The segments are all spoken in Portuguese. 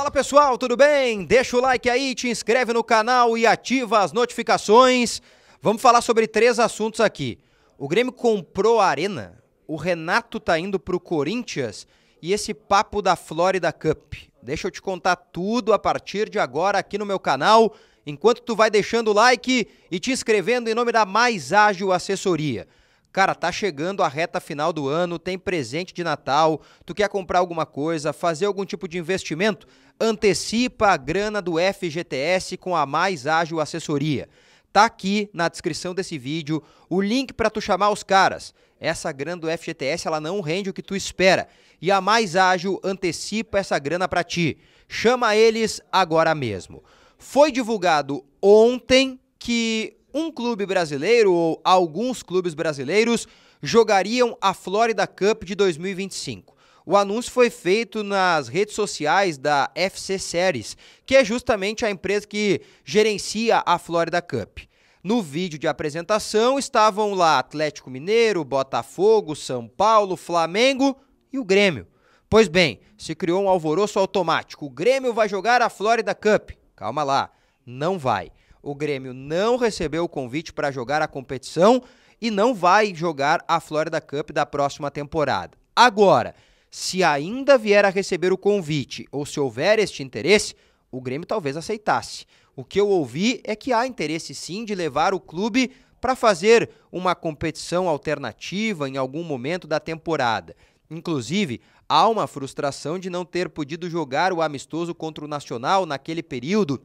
Fala pessoal, tudo bem? Deixa o like aí, te inscreve no canal e ativa as notificações. Vamos falar sobre três assuntos aqui. O Grêmio comprou a Arena, o Renato tá indo pro Corinthians e esse papo da Florida Cup. Deixa eu te contar tudo a partir de agora aqui no meu canal, enquanto tu vai deixando o like e te inscrevendo em nome da Mais Ágil Assessoria. Cara, tá chegando a reta final do ano, tem presente de Natal, tu quer comprar alguma coisa, fazer algum tipo de investimento? Antecipa a grana do FGTS com a Mais Ágil Assessoria. Tá aqui na descrição desse vídeo o link para tu chamar os caras. Essa grana do FGTS ela não rende o que tu espera e a Mais Ágil antecipa essa grana para ti. Chama eles agora mesmo. Foi divulgado ontem que um clube brasileiro ou alguns clubes brasileiros jogariam a Florida Cup de 2025. O anúncio foi feito nas redes sociais da FC Series, que é justamente a empresa que gerencia a Florida Cup. No vídeo de apresentação estavam lá Atlético Mineiro, Botafogo, São Paulo, Flamengo e o Grêmio. Pois bem, se criou um alvoroço automático. O Grêmio vai jogar a Florida Cup. Calma lá, não vai. O Grêmio não recebeu o convite para jogar a competição e não vai jogar a Florida Cup da próxima temporada. Agora, se ainda vier a receber o convite ou se houver este interesse, o Grêmio talvez aceitasse. O que eu ouvi é que há interesse sim de levar o clube para fazer uma competição alternativa em algum momento da temporada. Inclusive, há uma frustração de não ter podido jogar o amistoso contra o Nacional naquele período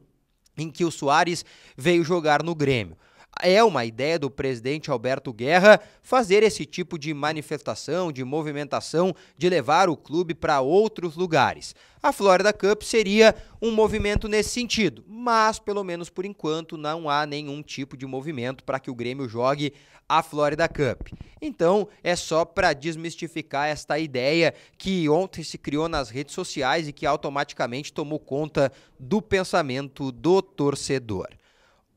em que o Soares veio jogar no Grêmio. É uma ideia do presidente Alberto Guerra fazer esse tipo de manifestação, de movimentação, de levar o clube para outros lugares. A Florida Cup seria um movimento nesse sentido, mas pelo menos por enquanto não há nenhum tipo de movimento para que o Grêmio jogue a Florida Cup. Então, é só para desmistificar esta ideia que ontem se criou nas redes sociais e que automaticamente tomou conta do pensamento do torcedor.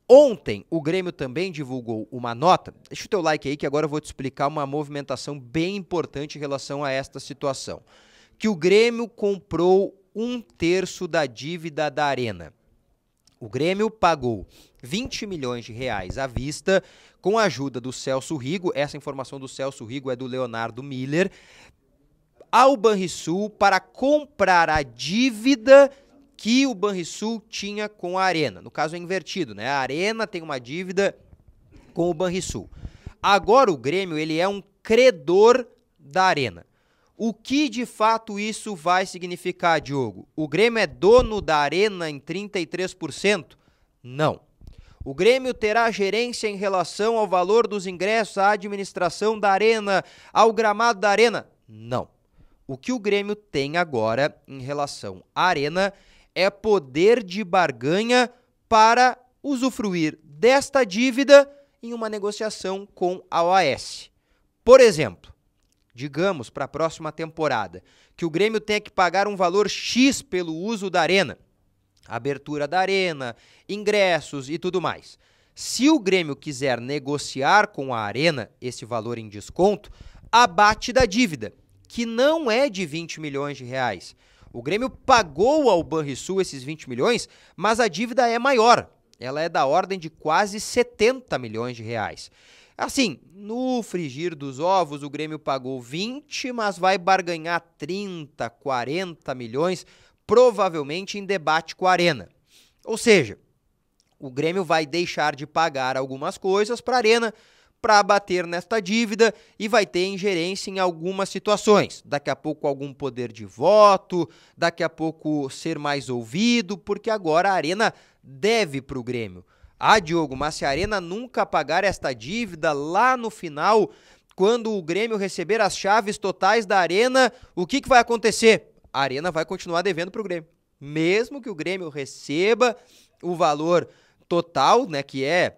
Ontem, o Grêmio também divulgou uma nota. Deixa o teu like aí que agora eu vou te explicar uma movimentação bem importante em relação a esta situação. Que o Grêmio comprou um terço da dívida da Arena. O Grêmio pagou 20 milhões de reais à vista, com a ajuda do Celso Rigo. Essa informação do Celso Rigo é do Leonardo Miller. Ao Banrisul para comprar a dívida que o Banrisul tinha com a Arena. No caso é invertido, né? A Arena tem uma dívida com o Banrisul. Agora o Grêmio ele é um credor da Arena. O que de fato isso vai significar, Diogo? O Grêmio é dono da arena em 33%? Não. O Grêmio terá gerência em relação ao valor dos ingressos, à administração da arena, ao gramado da arena? Não. O que o Grêmio tem agora em relação à arena é poder de barganha para usufruir desta dívida em uma negociação com a OAS. Por exemplo, digamos, para a próxima temporada, que o Grêmio tenha que pagar um valor X pelo uso da arena, abertura da arena, ingressos e tudo mais. Se o Grêmio quiser negociar com a arena esse valor em desconto, abate da dívida, que não é de 20 milhões de reais. O Grêmio pagou ao Banrisul esses 20 milhões, mas a dívida é maior. Ela é da ordem de quase 70 milhões de reais. Assim, no frigir dos ovos, o Grêmio pagou 20, mas vai barganhar 30, 40 milhões, provavelmente em debate com a Arena. Ou seja, o Grêmio vai deixar de pagar algumas coisas para a Arena para bater nesta dívida e vai ter ingerência em algumas situações. Daqui a pouco, algum poder de voto, daqui a pouco, ser mais ouvido, porque agora a Arena deve para o Grêmio. Ah, Diogo, mas se a Arena nunca pagar esta dívida lá no final, quando o Grêmio receber as chaves totais da Arena, o que, que vai acontecer? A Arena vai continuar devendo para o Grêmio. Mesmo que o Grêmio receba o valor total, né, que é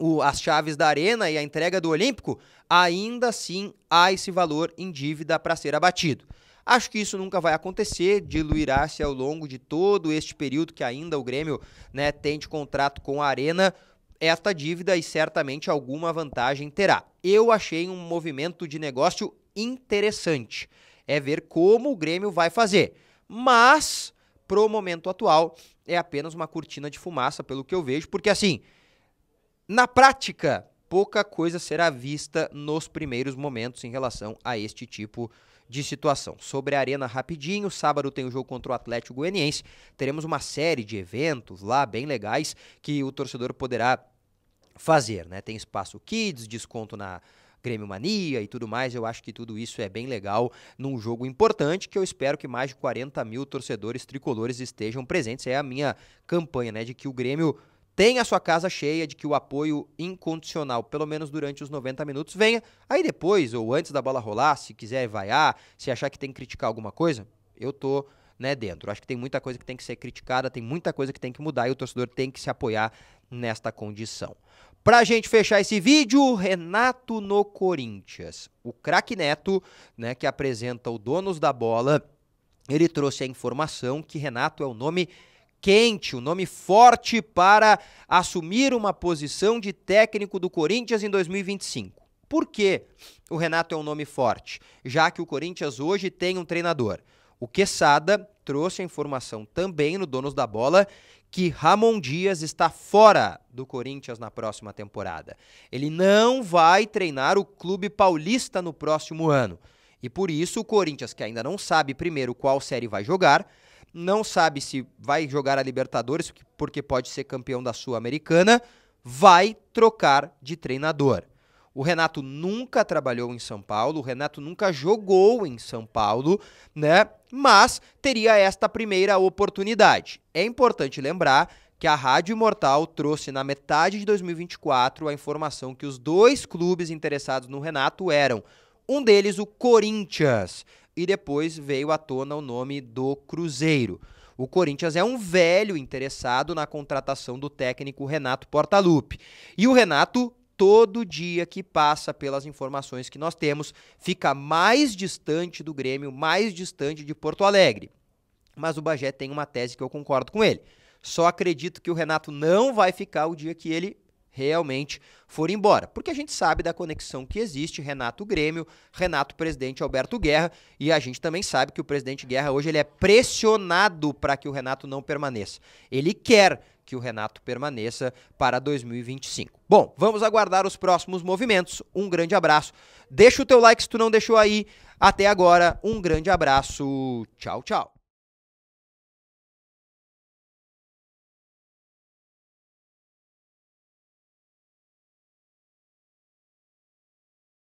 o, as chaves da Arena e a entrega do Olímpico, ainda assim há esse valor em dívida para ser abatido. Acho que isso nunca vai acontecer, diluirá-se ao longo de todo este período que ainda o Grêmio né, tem de contrato com a Arena esta dívida e certamente alguma vantagem terá. Eu achei um movimento de negócio interessante. É ver como o Grêmio vai fazer. Mas, pro momento atual, é apenas uma cortina de fumaça, pelo que eu vejo, porque assim, na prática, pouca coisa será vista nos primeiros momentos em relação a este tipo de situação. Sobre a Arena rapidinho, sábado tem o jogo contra o Atlético Goianiense. Teremos uma série de eventos lá bem legais que o torcedor poderá fazer, né? Tem espaço kids, desconto na Grêmio Mania e tudo mais. Eu acho que tudo isso é bem legal num jogo importante que eu espero que mais de 40 mil torcedores tricolores estejam presentes. É a minha campanha, né? De que o Grêmio Tenha a sua casa cheia, de que o apoio incondicional, pelo menos durante os 90 minutos, venha. Aí depois, ou antes da bola rolar, se quiser vaiar, se achar que tem que criticar alguma coisa, eu tô né, dentro. Acho que tem muita coisa que tem que ser criticada, tem muita coisa que tem que mudar e o torcedor tem que se apoiar nesta condição. Pra gente fechar esse vídeo, Renato no Corinthians. O craque Neto, né, que apresenta o Donos da Bola, ele trouxe a informação que Renato é o nome quente, um nome forte para assumir uma posição de técnico do Corinthians em 2025. Por que o Renato é um nome forte? Já que o Corinthians hoje tem um treinador. O Quesada trouxe a informação também no Donos da Bola que Ramon Dias está fora do Corinthians na próxima temporada. Ele não vai treinar o clube paulista no próximo ano. E por isso o Corinthians, que ainda não sabe primeiro qual série vai jogar, não sabe se vai jogar a Libertadores, porque pode ser campeão da Sul-Americana, vai trocar de treinador. O Renato nunca trabalhou em São Paulo, o Renato nunca jogou em São Paulo, né? Mas teria esta primeira oportunidade. É importante lembrar que a Rádio Imortal trouxe na metade de 2024 a informação que os dois clubes interessados no Renato eram um deles o Corinthians e depois veio à tona o nome do Cruzeiro. O Corinthians é um velho interessado na contratação do técnico Renato Portaluppi. E o Renato, todo dia que passa, pelas informações que nós temos, fica mais distante do Grêmio, mais distante de Porto Alegre. Mas o Bagé tem uma tese que eu concordo com ele. Só acredito que o Renato não vai ficar o dia que ele realmente for embora. Porque a gente sabe da conexão que existe, Renato Grêmio, Renato presidente Alberto Guerra, e a gente também sabe que o presidente Guerra hoje ele é pressionado para que o Renato não permaneça. Ele quer que o Renato permaneça para 2025. Bom, vamos aguardar os próximos movimentos. Um grande abraço. Deixa o teu like se tu não deixou aí. Até agora, um grande abraço. Tchau, tchau.